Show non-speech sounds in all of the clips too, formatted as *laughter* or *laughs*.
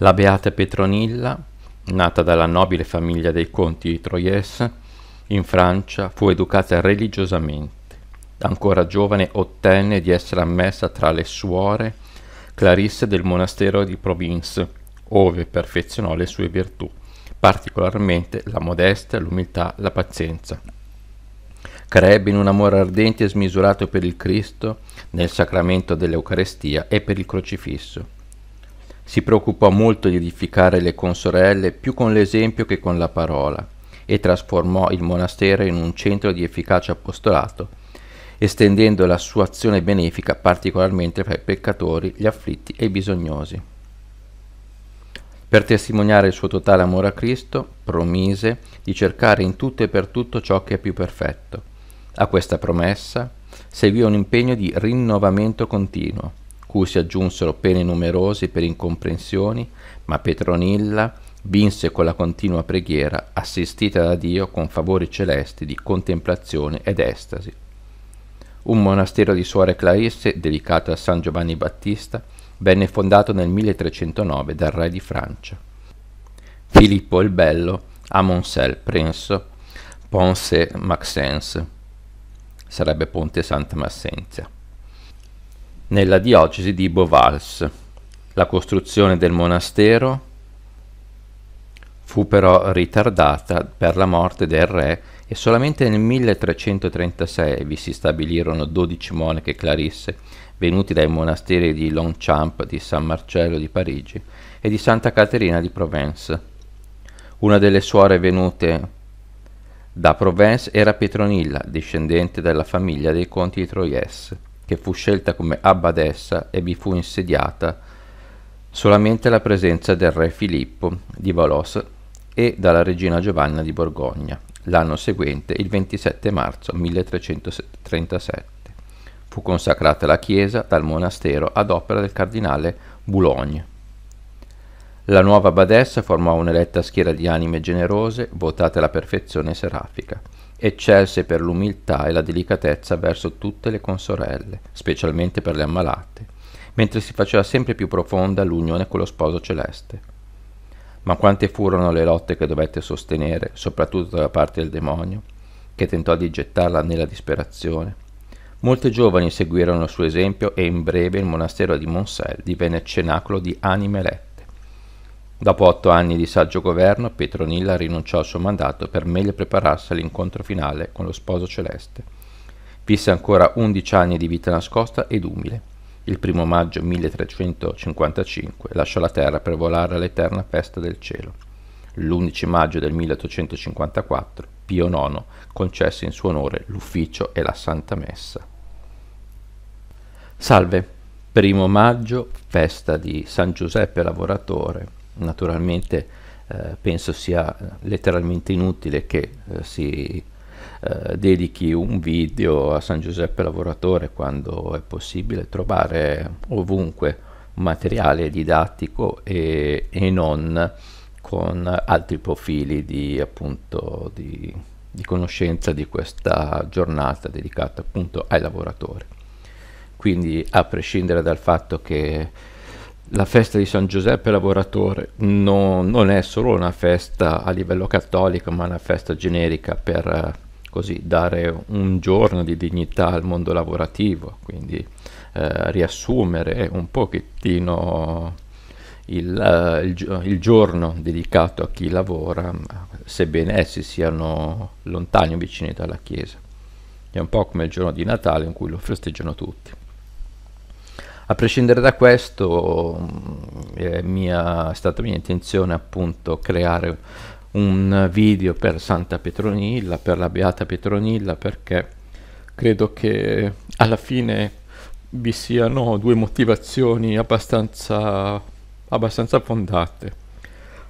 La beata Petronilla, nata dalla nobile famiglia dei conti di Troyes, in Francia fu educata religiosamente. Ancora giovane ottenne di essere ammessa tra le suore clarisse del monastero di Provence, ove perfezionò le sue virtù, particolarmente la modestia, l'umiltà, la pazienza. Crebbe in un amore ardente e smisurato per il Cristo, nel sacramento dell'Eucarestia e per il crocifisso si preoccupò molto di edificare le consorelle più con l'esempio che con la parola e trasformò il monastero in un centro di efficace apostolato, estendendo la sua azione benefica particolarmente fra i peccatori, gli afflitti e i bisognosi. Per testimoniare il suo totale amore a Cristo, promise di cercare in tutto e per tutto ciò che è più perfetto. A questa promessa seguì un impegno di rinnovamento continuo cui si aggiunsero pene numerose per incomprensioni, ma Petronilla vinse con la continua preghiera, assistita da Dio con favori celesti di contemplazione ed estasi. Un monastero di suore Clarisse, dedicato a San Giovanni Battista, venne fondato nel 1309 dal re di Francia. Filippo il Bello a Monsel Prenso, Ponce Maxence, sarebbe Ponte Santa Massenzia nella diocesi di Bovals. La costruzione del monastero fu però ritardata per la morte del re e solamente nel 1336 vi si stabilirono 12 monache clarisse venuti dai monasteri di Longchamp, di San Marcello di Parigi e di Santa Caterina di Provence. Una delle suore venute da Provence era Petronilla, discendente della famiglia dei conti di Troyes, che fu scelta come abbadessa e vi fu insediata solamente la presenza del re Filippo di Valos e dalla regina Giovanna di Borgogna. L'anno seguente, il 27 marzo 1337, fu consacrata la chiesa dal monastero ad opera del cardinale Boulogne. La nuova abbadessa formò un'eletta schiera di anime generose votate alla perfezione serafica eccelse per l'umiltà e la delicatezza verso tutte le consorelle, specialmente per le ammalate, mentre si faceva sempre più profonda l'unione con lo sposo celeste. Ma quante furono le lotte che dovette sostenere, soprattutto da parte del demonio, che tentò di gettarla nella disperazione. Molte giovani seguirono il suo esempio e in breve il monastero di Monsel divenne cenacolo di anime elette. Dopo otto anni di saggio governo, Petronilla rinunciò al suo mandato per meglio prepararsi all'incontro finale con lo sposo celeste. Visse ancora undici anni di vita nascosta ed umile. Il primo maggio 1355 lasciò la terra per volare all'eterna festa del cielo. L'11 maggio del 1854 Pio IX concesse in suo onore l'ufficio e la Santa Messa. Salve! Primo maggio, festa di San Giuseppe Lavoratore, naturalmente eh, penso sia eh, letteralmente inutile che eh, si eh, dedichi un video a San Giuseppe Lavoratore quando è possibile trovare ovunque materiale didattico e, e non con altri profili di, appunto, di, di conoscenza di questa giornata dedicata appunto ai lavoratori. Quindi a prescindere dal fatto che la festa di San Giuseppe Lavoratore non, non, è solo una festa a livello cattolico, ma una festa generica per eh, così dare un giorno di dignità al mondo lavorativo, quindi eh, riassumere un pochettino il, uh, il, il, giorno dedicato a chi lavora, sebbene essi siano lontani o vicini dalla Chiesa. È un po' come il giorno di Natale in cui lo festeggiano tutti. A prescindere da questo, eh, mia, è stata mia intenzione appunto creare un video per Santa Petronilla, per la Beata Petronilla, perché credo che alla fine vi siano due motivazioni abbastanza, abbastanza fondate.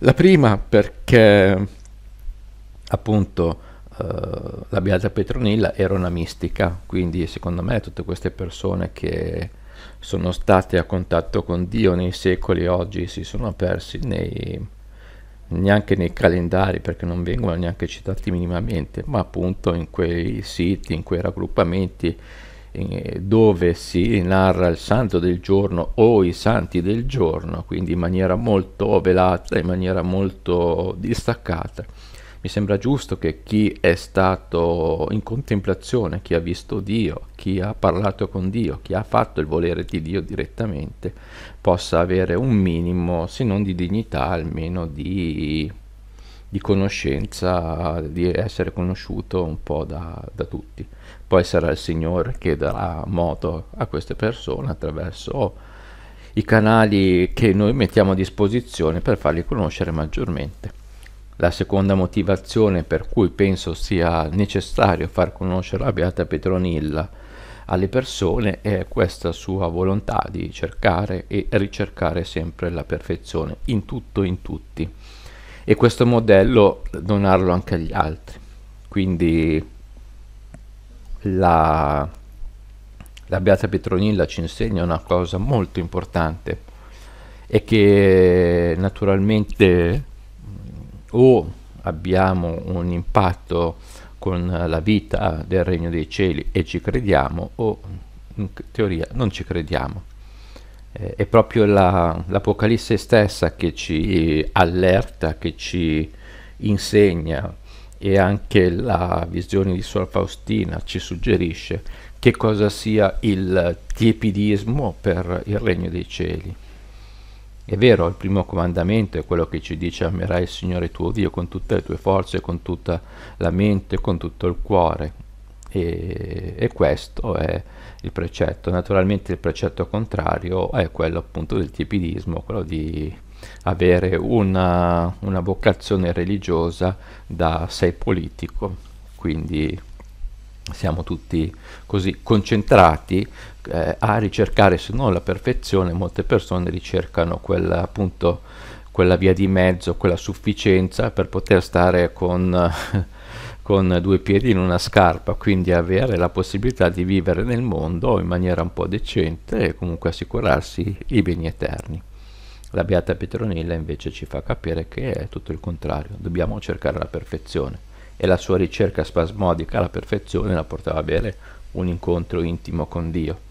La prima perché appunto eh, la Beata Petronilla era una mistica, quindi secondo me tutte queste persone che sono stati a contatto con Dio nei secoli oggi si sono persi nei, neanche nei calendari perché non vengono neanche citati minimamente, ma appunto in quei siti, in quei raggruppamenti in, eh, dove si narra il santo del giorno o i santi del giorno, quindi in maniera molto velata, in maniera molto distaccata mi sembra giusto che chi è stato in contemplazione, chi ha visto Dio, chi ha parlato con Dio, chi ha fatto il volere di Dio direttamente, possa avere un minimo, se non di dignità, almeno di, di conoscenza, di essere conosciuto un po' da, da tutti. Poi sarà il Signore che darà moto a queste persone attraverso i canali che noi mettiamo a disposizione per farli conoscere maggiormente. La seconda motivazione per cui penso sia necessario far conoscere la Beata Petronilla alle persone è questa sua volontà di cercare e ricercare sempre la perfezione in tutto e in tutti. E questo modello donarlo anche agli altri. Quindi la, la Beata Petronilla ci insegna una cosa molto importante e che naturalmente o abbiamo un impatto con la vita del regno dei cieli e ci crediamo o in teoria non ci crediamo. Eh, è proprio la, l'Apocalisse stessa che ci allerta, che ci insegna e anche la visione di Suor Faustina ci suggerisce che cosa sia il tiepidismo per il regno dei cieli. È vero, il primo comandamento è quello che ci dice amerai il Signore tuo Dio con tutte le tue forze, con tutta la mente, con tutto il cuore. E, e questo è il precetto. Naturalmente il precetto contrario è quello appunto del tipidismo, quello di avere una, una vocazione religiosa da sei politico. Quindi siamo tutti così concentrati eh, a ricercare se non la perfezione, molte persone ricercano quella appunto quella via di mezzo, quella sufficienza per poter stare con, *laughs* con due piedi in una scarpa, quindi avere la possibilità di vivere nel mondo in maniera un po' decente e comunque assicurarsi i beni eterni. La Beata Petronilla invece ci fa capire che è tutto il contrario, dobbiamo cercare la perfezione e la sua ricerca spasmodica alla perfezione la portava ad avere un incontro intimo con Dio.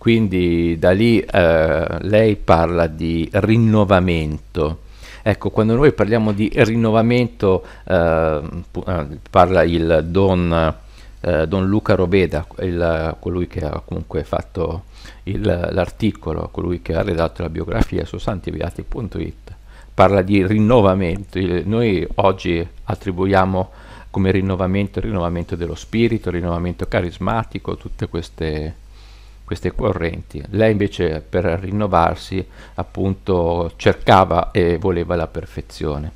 Quindi da lì eh, lei parla di rinnovamento. Ecco, quando noi parliamo di rinnovamento, eh, eh, parla il don, eh, don Luca Roveda, il, colui che ha comunque fatto il, l'articolo, colui che ha redatto la biografia su santiviati.it, parla di rinnovamento. Il, noi oggi attribuiamo come rinnovamento il rinnovamento dello spirito, il rinnovamento carismatico, tutte queste queste correnti. Lei invece per rinnovarsi appunto cercava e voleva la perfezione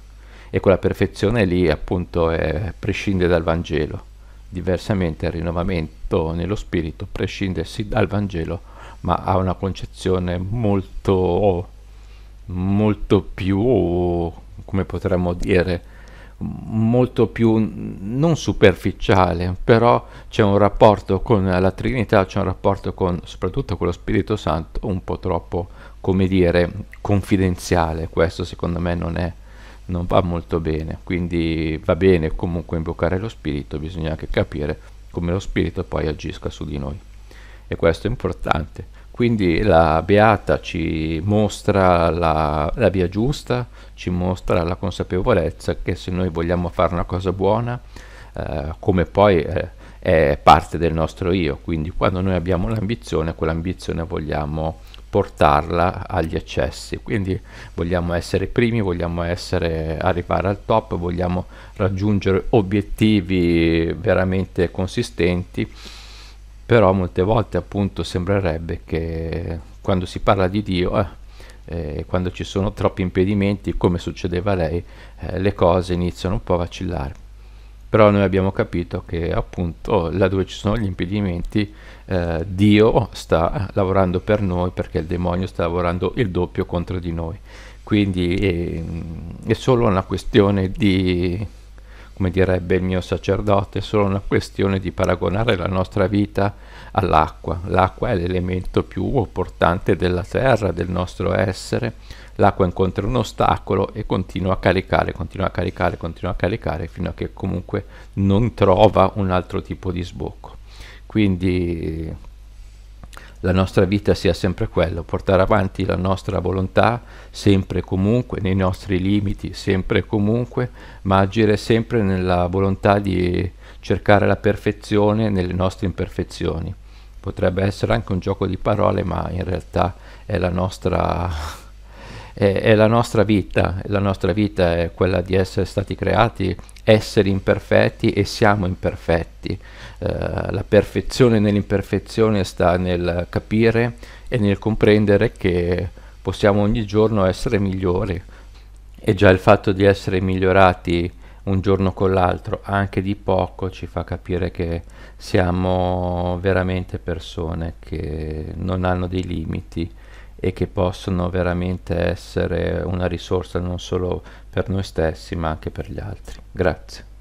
e quella perfezione lì appunto è, prescinde dal Vangelo. Diversamente il rinnovamento nello spirito prescinde sì dal Vangelo ma ha una concezione molto, molto più, come potremmo dire, molto più non superficiale, però c'è un rapporto con la Trinità, c'è un rapporto con, soprattutto con lo Spirito Santo un po' troppo, come dire, confidenziale. Questo secondo me non, è, non va molto bene, quindi va bene comunque invocare lo Spirito, bisogna anche capire come lo Spirito poi agisca su di noi. E questo è importante. Quindi la Beata ci mostra la, la, via giusta, ci mostra la consapevolezza che se noi vogliamo fare una cosa buona, eh, come poi eh, è parte del nostro io, quindi quando noi abbiamo l'ambizione, quell'ambizione vogliamo portarla agli eccessi, quindi vogliamo essere primi, vogliamo essere, arrivare al top, vogliamo raggiungere obiettivi veramente consistenti però molte volte appunto sembrerebbe che quando si parla di Dio eh, eh, quando ci sono troppi impedimenti come succedeva a lei eh, le cose iniziano un po' a vacillare però noi abbiamo capito che appunto laddove ci sono gli impedimenti eh, Dio sta lavorando per noi perché il demonio sta lavorando il doppio contro di noi quindi è, eh, è solo una questione di come direbbe il mio sacerdote, è solo una questione di paragonare la nostra vita all'acqua. L'acqua è l'elemento più importante della terra, del nostro essere. L'acqua incontra un ostacolo e continua a caricare, continua a caricare, continua a caricare fino a che comunque non trova un altro tipo di sbocco. Quindi la nostra vita sia sempre quella, portare avanti la nostra volontà sempre e comunque, nei nostri limiti sempre e comunque, ma agire sempre nella volontà di cercare la perfezione nelle nostre imperfezioni. Potrebbe essere anche un gioco di parole, ma in realtà è la nostra è, è la nostra vita, la nostra vita è quella di essere stati creati esseri imperfetti e siamo imperfetti. Uh, la perfezione nell'imperfezione sta nel capire e nel comprendere che possiamo ogni giorno essere migliori e già il fatto di essere migliorati un giorno con l'altro, anche di poco, ci fa capire che siamo veramente persone che non hanno dei limiti e che possono veramente essere una risorsa non solo per noi stessi ma anche per gli altri. Grazie.